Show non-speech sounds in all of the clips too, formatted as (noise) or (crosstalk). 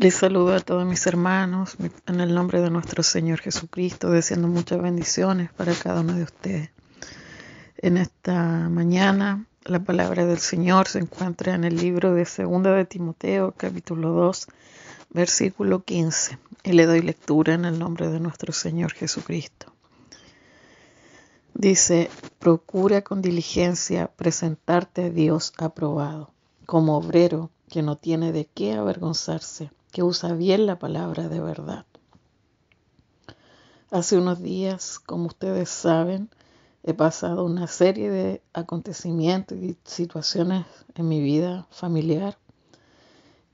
Les saludo a todos mis hermanos en el nombre de nuestro Señor Jesucristo, deseando muchas bendiciones para cada uno de ustedes. En esta mañana la palabra del Señor se encuentra en el libro de 2 de Timoteo, capítulo 2, versículo 15, y le doy lectura en el nombre de nuestro Señor Jesucristo. Dice, procura con diligencia presentarte a Dios aprobado, como obrero que no tiene de qué avergonzarse que usa bien la palabra de verdad. Hace unos días, como ustedes saben, he pasado una serie de acontecimientos y situaciones en mi vida familiar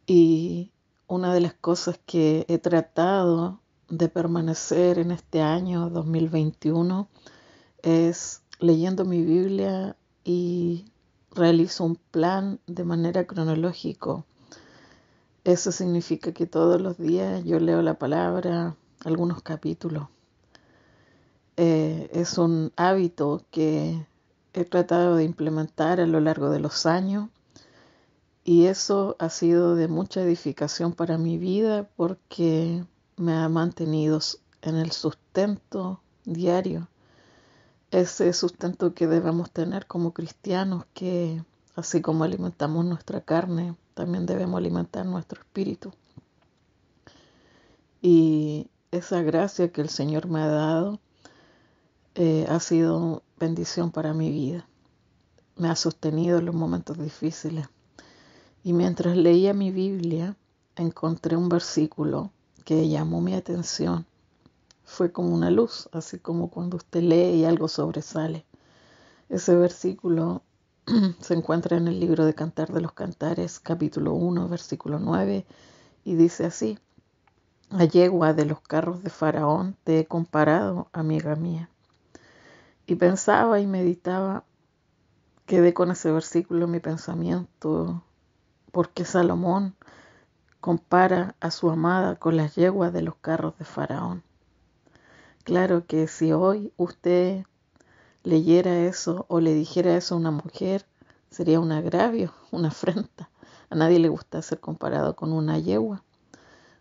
y una de las cosas que he tratado de permanecer en este año 2021 es leyendo mi Biblia y realizo un plan de manera cronológico eso significa que todos los días yo leo la palabra, algunos capítulos. Eh, es un hábito que he tratado de implementar a lo largo de los años y eso ha sido de mucha edificación para mi vida porque me ha mantenido en el sustento diario, ese sustento que debemos tener como cristianos, que así como alimentamos nuestra carne, también debemos alimentar nuestro espíritu. Y esa gracia que el Señor me ha dado eh, ha sido bendición para mi vida. Me ha sostenido en los momentos difíciles. Y mientras leía mi Biblia, encontré un versículo que llamó mi atención. Fue como una luz, así como cuando usted lee y algo sobresale. Ese versículo (clears throat) se encuentra en el libro de Cantar de los Cantares, capítulo 1, versículo 9, y dice así, a yegua de los carros de Faraón te he comparado, amiga mía. Y pensaba y meditaba, quedé con ese versículo mi pensamiento, porque Salomón compara a su amada con las yeguas de los carros de Faraón. Claro que si hoy usted leyera eso o le dijera eso a una mujer, sería un agravio, (laughs) una afrenta. A nadie le gusta ser comparado con una yegua.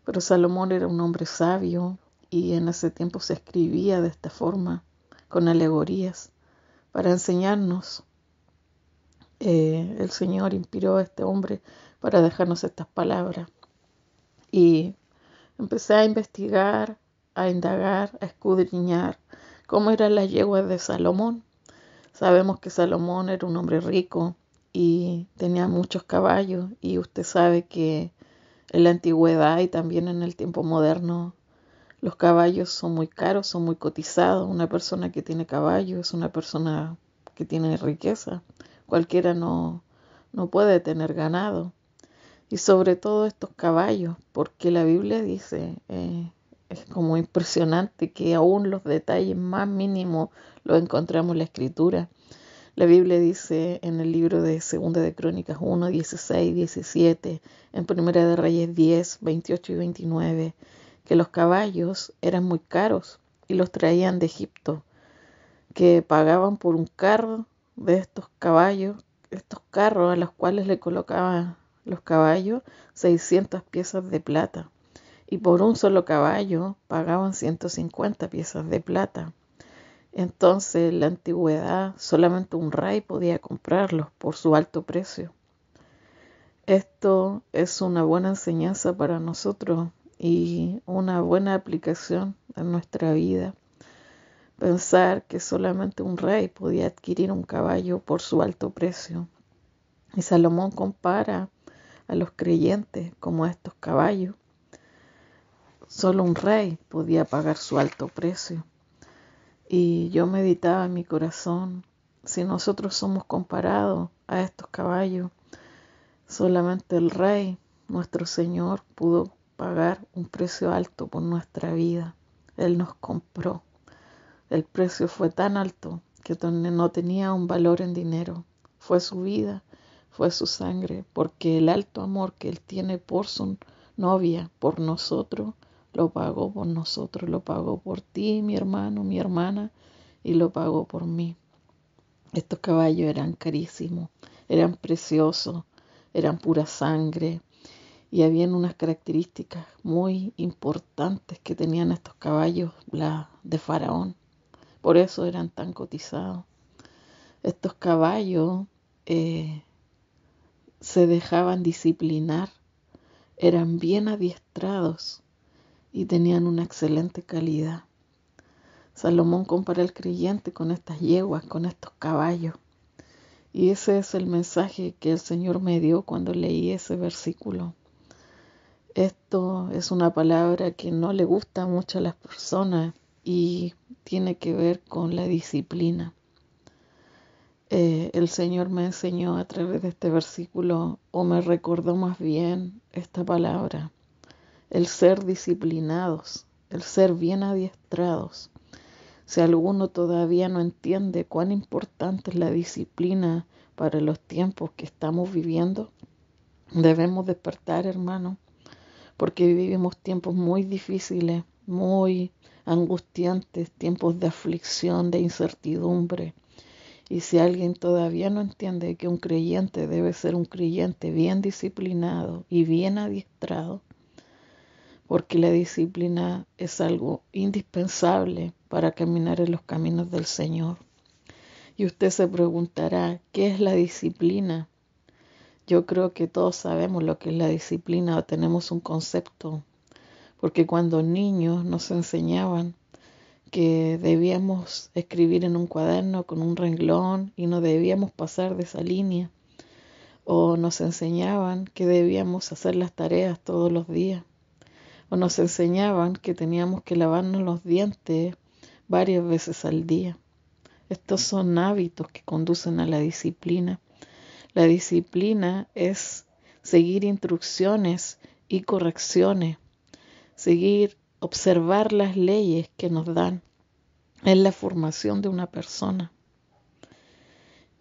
Pero Salomón era un hombre sabio y en ese tiempo se escribía de esta forma, con alegorías, para enseñarnos. Eh, el Señor inspiró a este hombre para dejarnos estas palabras. Y empecé a investigar, a indagar, a escudriñar cómo eran las yeguas de Salomón. Sabemos que Salomón era un hombre rico y tenía muchos caballos y usted sabe que en la antigüedad y también en el tiempo moderno los caballos son muy caros, son muy cotizados. Una persona que tiene caballos es una persona que tiene riqueza. Cualquiera no, no puede tener ganado. Y sobre todo estos caballos, porque la Biblia dice, eh, es como impresionante que aún los detalles más mínimos los encontramos en la escritura. La Biblia dice en el libro de Segunda de Crónicas 1, 16, 17, en Primera de Reyes 10, 28 y 29, que los caballos eran muy caros y los traían de Egipto, que pagaban por un carro de estos caballos, estos carros a los cuales le colocaban los caballos 600 piezas de plata y por un solo caballo pagaban 150 piezas de plata. Entonces, en la antigüedad, solamente un rey podía comprarlos por su alto precio. Esto es una buena enseñanza para nosotros y una buena aplicación en nuestra vida. Pensar que solamente un rey podía adquirir un caballo por su alto precio. Y Salomón compara a los creyentes como a estos caballos Solo un rey podía pagar su alto precio. Y yo meditaba en mi corazón, si nosotros somos comparados a estos caballos, solamente el rey, nuestro Señor, pudo pagar un precio alto por nuestra vida. Él nos compró. El precio fue tan alto que no tenía un valor en dinero. Fue su vida, fue su sangre, porque el alto amor que Él tiene por su novia, por nosotros, lo pagó por nosotros, lo pagó por ti, mi hermano, mi hermana, y lo pagó por mí. Estos caballos eran carísimos, eran preciosos, eran pura sangre y habían unas características muy importantes que tenían estos caballos de faraón. Por eso eran tan cotizados. Estos caballos eh, se dejaban disciplinar, eran bien adiestrados y tenían una excelente calidad. Salomón compara al creyente con estas yeguas, con estos caballos. Y ese es el mensaje que el Señor me dio cuando leí ese versículo. Esto es una palabra que no le gusta mucho a las personas y tiene que ver con la disciplina. Eh, el Señor me enseñó a través de este versículo, o me recordó más bien esta palabra, el ser disciplinados, el ser bien adiestrados. Si alguno todavía no entiende cuán importante es la disciplina para los tiempos que estamos viviendo, debemos despertar, hermano, porque vivimos tiempos muy difíciles, muy angustiantes, tiempos de aflicción, de incertidumbre. Y si alguien todavía no entiende que un creyente debe ser un creyente bien disciplinado y bien adiestrado, porque la disciplina es algo indispensable para caminar en los caminos del Señor. Y usted se preguntará, ¿qué es la disciplina? Yo creo que todos sabemos lo que es la disciplina o tenemos un concepto, porque cuando niños nos enseñaban que debíamos escribir en un cuaderno con un renglón y no debíamos pasar de esa línea, o nos enseñaban que debíamos hacer las tareas todos los días nos enseñaban que teníamos que lavarnos los dientes varias veces al día. Estos son hábitos que conducen a la disciplina. La disciplina es seguir instrucciones y correcciones, seguir observar las leyes que nos dan. en la formación de una persona.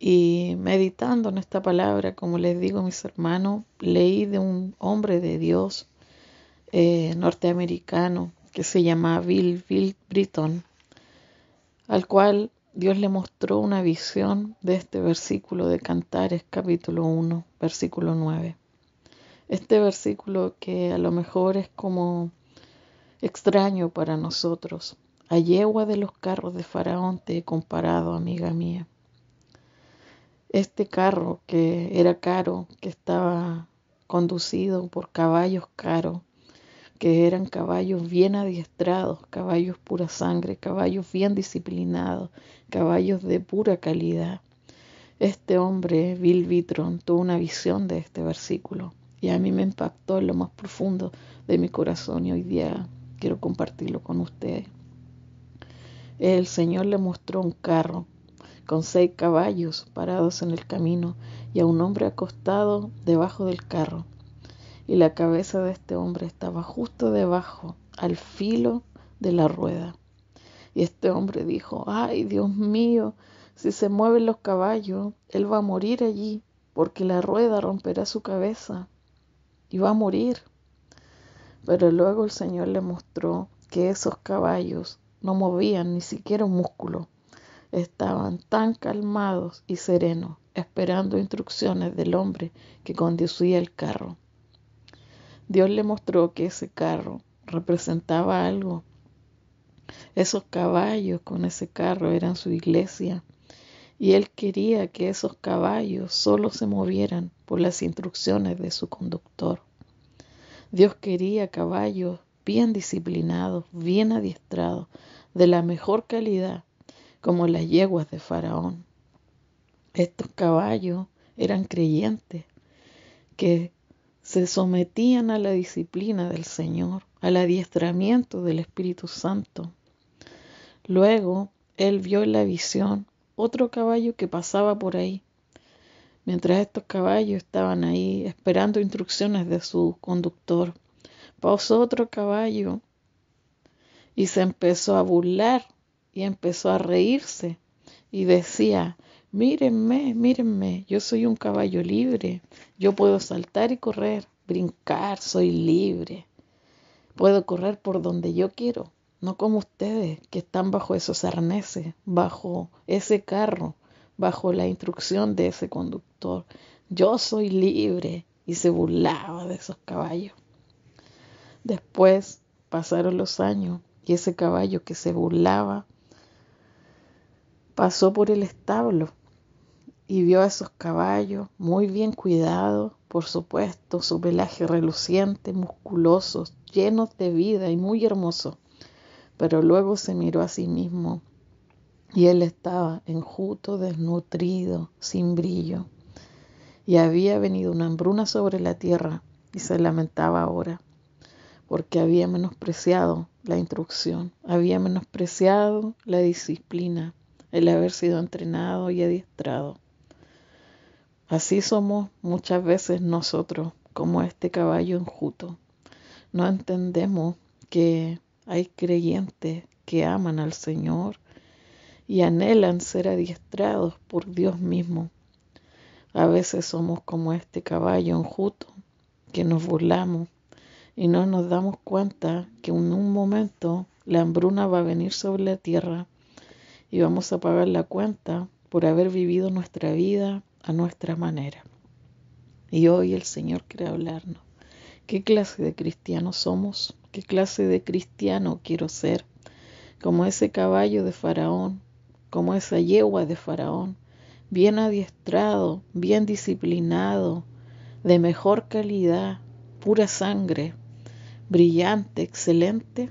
Y meditando en esta palabra, como les digo mis hermanos, leí de un hombre de Dios eh, norteamericano que se llama Bill, Bill Britton, al cual Dios le mostró una visión de este versículo de Cantares capítulo 1, versículo 9. Este versículo que a lo mejor es como extraño para nosotros. A yegua de los carros de Faraón te he comparado, amiga mía. Este carro que era caro, que estaba conducido por caballos caros, que eran caballos bien adiestrados, caballos pura sangre, caballos bien disciplinados, caballos de pura calidad. Este hombre, Bill Vitron, tuvo una visión de este versículo y a mí me impactó en lo más profundo de mi corazón y hoy día quiero compartirlo con ustedes. El Señor le mostró un carro con seis caballos parados en el camino y a un hombre acostado debajo del carro y la cabeza de este hombre estaba justo debajo, al filo de la rueda. Y este hombre dijo, ay Dios mío, si se mueven los caballos, él va a morir allí, porque la rueda romperá su cabeza y va a morir. Pero luego el Señor le mostró que esos caballos no movían ni siquiera un músculo. Estaban tan calmados y serenos, esperando instrucciones del hombre que conducía el carro. Dios le mostró que ese carro representaba algo. Esos caballos con ese carro eran su iglesia. Y él quería que esos caballos solo se movieran por las instrucciones de su conductor. Dios quería caballos bien disciplinados, bien adiestrados, de la mejor calidad, como las yeguas de Faraón. Estos caballos eran creyentes que se sometían a la disciplina del Señor, al adiestramiento del Espíritu Santo. Luego él vio en la visión otro caballo que pasaba por ahí. Mientras estos caballos estaban ahí esperando instrucciones de su conductor, pasó otro caballo y se empezó a burlar y empezó a reírse y decía, Mírenme, mírenme, yo soy un caballo libre, yo puedo saltar y correr, brincar, soy libre. Puedo correr por donde yo quiero, no como ustedes que están bajo esos arneses, bajo ese carro, bajo la instrucción de ese conductor. Yo soy libre y se burlaba de esos caballos. Después pasaron los años y ese caballo que se burlaba pasó por el establo y vio a esos caballos muy bien cuidados, por supuesto, su pelaje reluciente, musculosos, llenos de vida y muy hermoso Pero luego se miró a sí mismo y él estaba enjuto, desnutrido, sin brillo. Y había venido una hambruna sobre la tierra y se lamentaba ahora porque había menospreciado la instrucción, había menospreciado la disciplina, el haber sido entrenado y adiestrado. Así somos muchas veces nosotros, como este caballo enjuto. No entendemos que hay creyentes que aman al Señor y anhelan ser adiestrados por Dios mismo. A veces somos como este caballo enjuto, que nos burlamos y no nos damos cuenta que en un momento la hambruna va a venir sobre la tierra y vamos a pagar la cuenta por haber vivido nuestra vida a nuestra manera. Y hoy el Señor quiere hablarnos. ¿Qué clase de cristiano somos? ¿Qué clase de cristiano quiero ser? Como ese caballo de Faraón, como esa yegua de Faraón, bien adiestrado, bien disciplinado, de mejor calidad, pura sangre, brillante, excelente,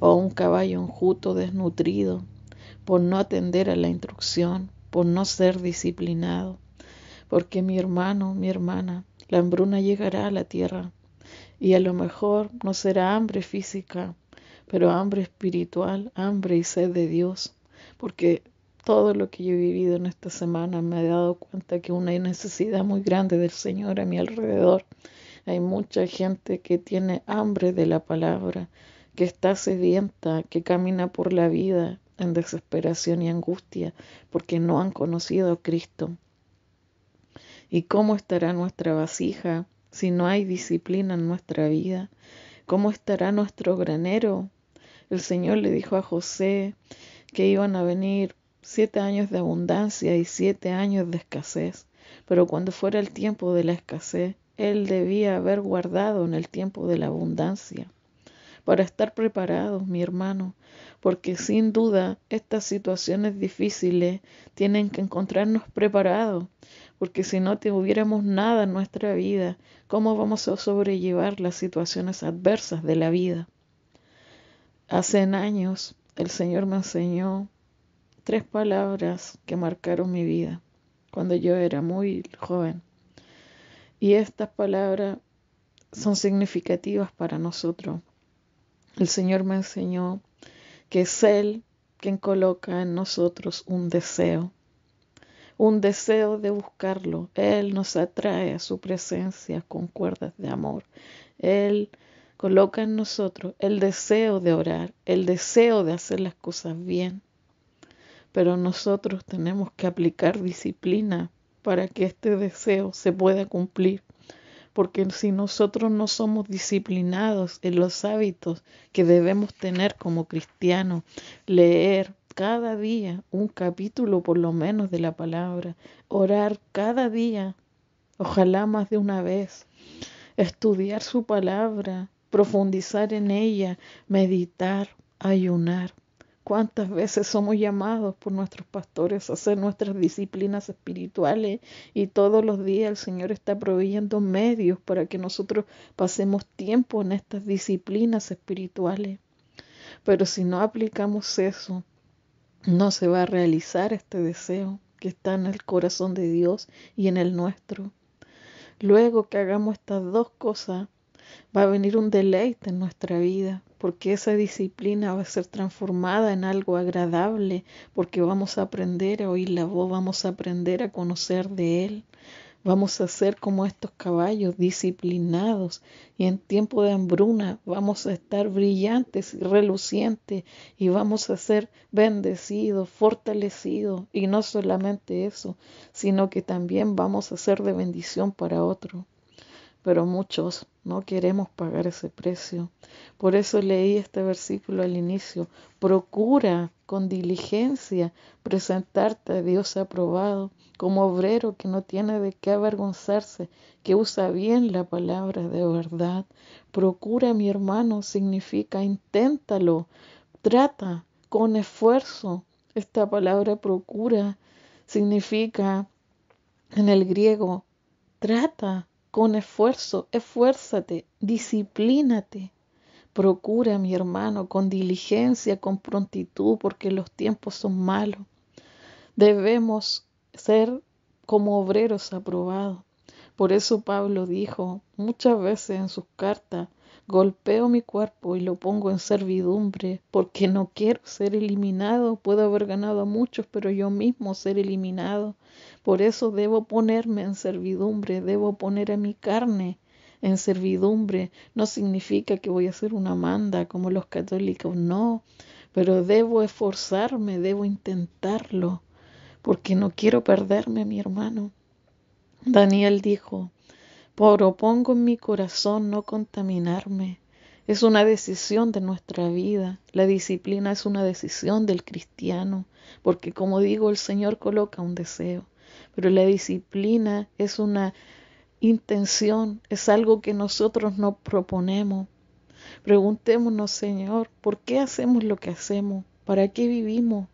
o un caballo enjuto, desnutrido, por no atender a la instrucción, por no ser disciplinado. Porque mi hermano, mi hermana, la hambruna llegará a la tierra. Y a lo mejor no será hambre física, pero hambre espiritual, hambre y sed de Dios. Porque todo lo que yo he vivido en esta semana me ha dado cuenta que una necesidad muy grande del Señor a mi alrededor. Hay mucha gente que tiene hambre de la palabra, que está sedienta, que camina por la vida en desesperación y angustia porque no han conocido a Cristo. ¿Y cómo estará nuestra vasija si no hay disciplina en nuestra vida? ¿Cómo estará nuestro granero? El Señor le dijo a José que iban a venir siete años de abundancia y siete años de escasez, pero cuando fuera el tiempo de la escasez, él debía haber guardado en el tiempo de la abundancia para estar preparados, mi hermano, porque sin duda estas situaciones difíciles tienen que encontrarnos preparados, porque si no tuviéramos nada en nuestra vida, ¿cómo vamos a sobrellevar las situaciones adversas de la vida? Hace años el Señor me enseñó tres palabras que marcaron mi vida cuando yo era muy joven. Y estas palabras son significativas para nosotros el Señor me enseñó que es Él quien coloca en nosotros un deseo, un deseo de buscarlo. Él nos atrae a su presencia con cuerdas de amor. Él coloca en nosotros el deseo de orar, el deseo de hacer las cosas bien. Pero nosotros tenemos que aplicar disciplina para que este deseo se pueda cumplir porque si nosotros no somos disciplinados en los hábitos que debemos tener como cristianos, leer cada día un capítulo por lo menos de la palabra, orar cada día, ojalá más de una vez, estudiar su palabra, profundizar en ella, meditar, ayunar cuántas veces somos llamados por nuestros pastores a hacer nuestras disciplinas espirituales y todos los días el Señor está proveyendo medios para que nosotros pasemos tiempo en estas disciplinas espirituales. Pero si no aplicamos eso, no se va a realizar este deseo que está en el corazón de Dios y en el nuestro. Luego que hagamos estas dos cosas, va a venir un deleite en nuestra vida porque esa disciplina va a ser transformada en algo agradable, porque vamos a aprender a oír la voz, vamos a aprender a conocer de Él. Vamos a ser como estos caballos disciplinados y en tiempo de hambruna vamos a estar brillantes y relucientes y vamos a ser bendecidos, fortalecidos y no solamente eso, sino que también vamos a ser de bendición para otro. Pero muchos no queremos pagar ese precio. Por eso leí este versículo al inicio. Procura con diligencia presentarte a Dios aprobado como obrero que no tiene de qué avergonzarse, que usa bien la palabra de verdad. Procura, mi hermano, significa inténtalo, trata con esfuerzo. Esta palabra procura significa en el griego trata con esfuerzo, esfuérzate, disciplínate. Procura, mi hermano, con diligencia, con prontitud, porque los tiempos son malos. Debemos ser como obreros aprobados. Por eso Pablo dijo muchas veces en sus cartas, Golpeo mi cuerpo y lo pongo en servidumbre, porque no quiero ser eliminado. Puedo haber ganado a muchos, pero yo mismo ser eliminado. Por eso debo ponerme en servidumbre, debo poner a mi carne en servidumbre. No significa que voy a ser una manda como los católicos, no, pero debo esforzarme, debo intentarlo, porque no quiero perderme, mi hermano. Daniel dijo, Propongo en mi corazón no contaminarme. Es una decisión de nuestra vida. La disciplina es una decisión del cristiano, porque como digo, el Señor coloca un deseo, pero la disciplina es una intención, es algo que nosotros nos proponemos. Preguntémonos, Señor, ¿por qué hacemos lo que hacemos? ¿Para qué vivimos?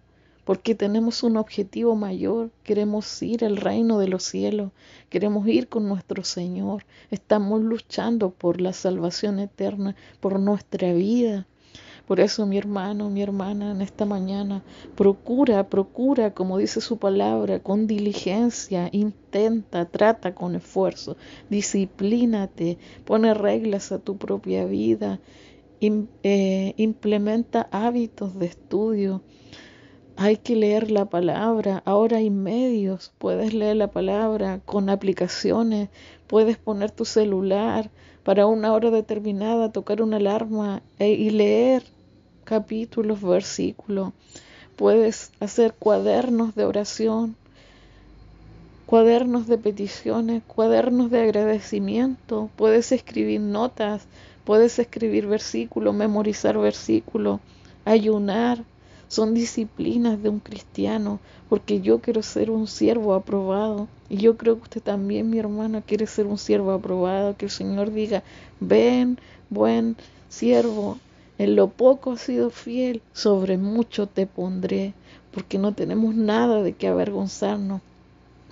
porque tenemos un objetivo mayor, queremos ir al reino de los cielos, queremos ir con nuestro Señor, estamos luchando por la salvación eterna, por nuestra vida. Por eso, mi hermano, mi hermana, en esta mañana, procura, procura, como dice su palabra, con diligencia, intenta, trata con esfuerzo, disciplínate, pone reglas a tu propia vida, eh, implementa hábitos de estudio, hay que leer la palabra. Ahora hay medios. Puedes leer la palabra con aplicaciones. Puedes poner tu celular para una hora determinada, tocar una alarma eh, y leer capítulos, versículos. Puedes hacer cuadernos de oración, cuadernos de peticiones, cuadernos de agradecimiento. Puedes escribir notas, puedes escribir versículos, memorizar versículos, ayunar son disciplinas de un cristiano, porque yo quiero ser un siervo aprobado. Y yo creo que usted también, mi hermano, quiere ser un siervo aprobado, que el Señor diga, ven, buen siervo, en lo poco has sido fiel, sobre mucho te pondré, porque no tenemos nada de qué avergonzarnos.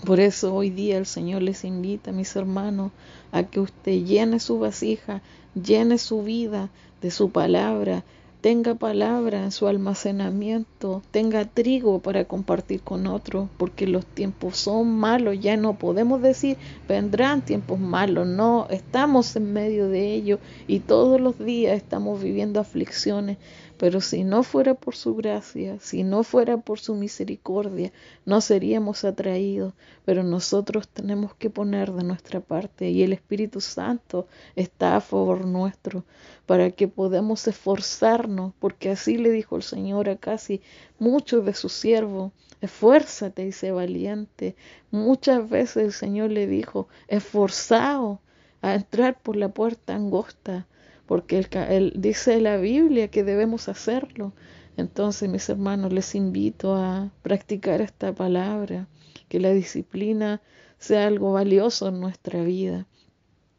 Por eso hoy día el Señor les invita, mis hermanos, a que usted llene su vasija, llene su vida de su palabra, tenga palabra en su almacenamiento, tenga trigo para compartir con otros, porque los tiempos son malos, ya no podemos decir vendrán tiempos malos, no, estamos en medio de ello y todos los días estamos viviendo aflicciones, pero si no fuera por su gracia, si no fuera por su misericordia, no seríamos atraídos, pero nosotros tenemos que poner de nuestra parte y el Espíritu Santo está a favor nuestro para que podamos esforzarnos porque así le dijo el Señor a casi muchos de sus siervos, esfuérzate y sé valiente. Muchas veces el Señor le dijo, esforzado a entrar por la puerta angosta, porque dice la Biblia que debemos hacerlo. Entonces, mis hermanos, les invito a practicar esta palabra, que la disciplina sea algo valioso en nuestra vida.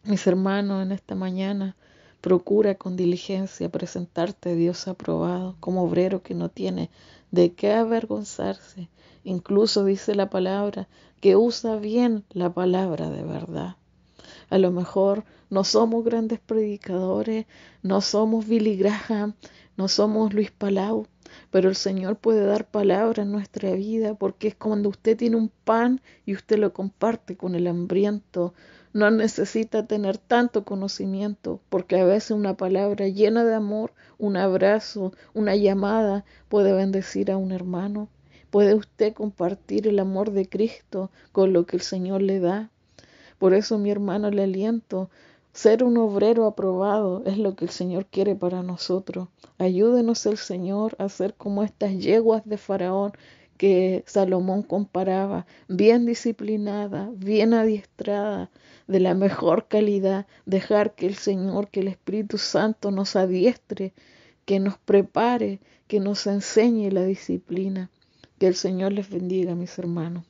Mis hermanos, en esta mañana Procura con diligencia presentarte a Dios aprobado como obrero que no tiene de qué avergonzarse. Incluso dice la palabra que usa bien la palabra de verdad. A lo mejor no somos grandes predicadores, no somos Billy Graham, no somos Luis Palau, pero el Señor puede dar palabra en nuestra vida porque es cuando usted tiene un pan y usted lo comparte con el hambriento, no necesita tener tanto conocimiento, porque a veces una palabra llena de amor, un abrazo, una llamada puede bendecir a un hermano. Puede usted compartir el amor de Cristo con lo que el Señor le da. Por eso, mi hermano, le aliento. Ser un obrero aprobado es lo que el Señor quiere para nosotros. Ayúdenos el Señor a ser como estas yeguas de Faraón que Salomón comparaba, bien disciplinada, bien adiestrada, de la mejor calidad, dejar que el Señor, que el Espíritu Santo nos adiestre, que nos prepare, que nos enseñe la disciplina. Que el Señor les bendiga, mis hermanos.